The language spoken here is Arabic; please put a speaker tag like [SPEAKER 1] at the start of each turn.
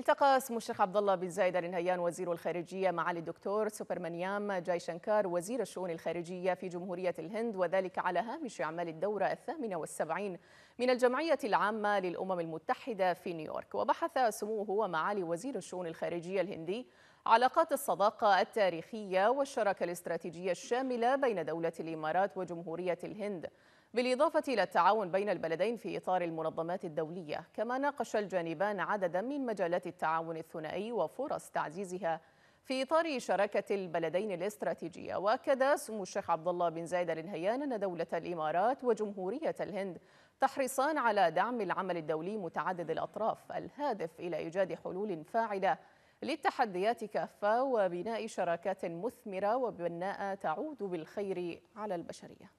[SPEAKER 1] التقى سمو الشيخ عبد الله بن زايد النهيان وزير الخارجيه معالي الدكتور سوبرمانيام جاي شنكار وزير الشؤون الخارجيه في جمهوريه الهند وذلك على هامش اعمال الدوره الثامنه والسبعين من الجمعيه العامه للامم المتحده في نيويورك وبحث سموه ومعالي وزير الشؤون الخارجيه الهندي علاقات الصداقة التاريخية والشراكة الاستراتيجية الشاملة بين دولة الإمارات وجمهورية الهند بالإضافة إلى التعاون بين البلدين في إطار المنظمات الدولية كما ناقش الجانبان عددا من مجالات التعاون الثنائي وفرص تعزيزها في إطار شراكة البلدين الاستراتيجية وأكد سمو الشيخ عبد الله بن زايد الهيان أن دولة الإمارات وجمهورية الهند تحرصان على دعم العمل الدولي متعدد الأطراف الهادف إلى إيجاد حلول فاعلة للتحديات كافة وبناء شراكات مثمرة وبناء تعود بالخير على البشرية